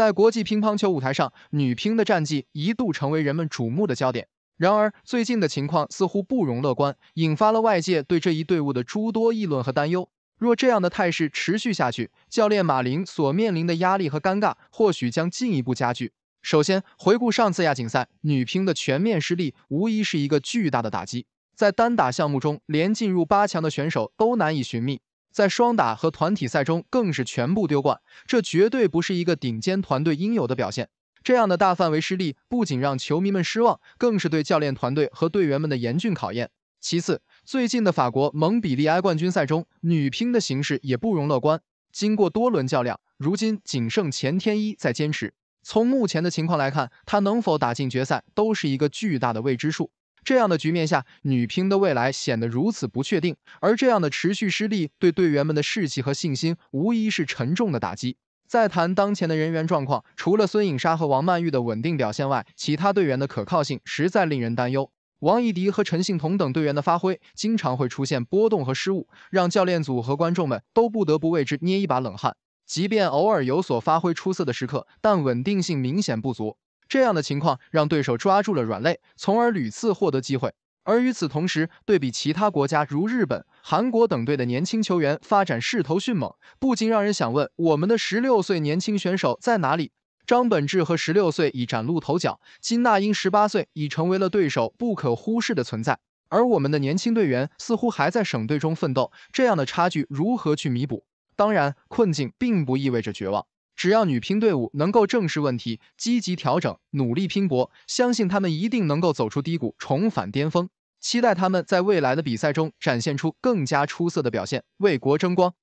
在国际乒乓球舞台上，女乒的战绩一度成为人们瞩目的焦点。然而，最近的情况似乎不容乐观，引发了外界对这一队伍的诸多议论和担忧。若这样的态势持续下去，教练马琳所面临的压力和尴尬或许将进一步加剧。首先，回顾上次亚锦赛，女乒的全面失利无疑是一个巨大的打击。在单打项目中，连进入八强的选手都难以寻觅。在双打和团体赛中更是全部丢冠，这绝对不是一个顶尖团队应有的表现。这样的大范围失利不仅让球迷们失望，更是对教练团队和队员们的严峻考验。其次，最近的法国蒙比利埃冠军赛中，女乒的形势也不容乐观。经过多轮较量，如今仅剩钱天一在坚持。从目前的情况来看，她能否打进决赛都是一个巨大的未知数。这样的局面下，女乒的未来显得如此不确定。而这样的持续失利，对队员们的士气和信心无疑是沉重的打击。再谈当前的人员状况，除了孙颖莎和王曼玉的稳定表现外，其他队员的可靠性实在令人担忧。王艺迪和陈幸同等队员的发挥，经常会出现波动和失误，让教练组和观众们都不得不为之捏一把冷汗。即便偶尔有所发挥出色的时刻，但稳定性明显不足。这样的情况让对手抓住了软肋，从而屡次获得机会。而与此同时，对比其他国家如日本、韩国等队的年轻球员发展势头迅猛，不禁让人想问：我们的十六岁年轻选手在哪里？张本智和十六岁已崭露头角，金娜英十八岁已成为了对手不可忽视的存在。而我们的年轻队员似乎还在省队中奋斗，这样的差距如何去弥补？当然，困境并不意味着绝望。只要女乒队伍能够正视问题，积极调整，努力拼搏，相信他们一定能够走出低谷，重返巅峰。期待他们在未来的比赛中展现出更加出色的表现，为国争光。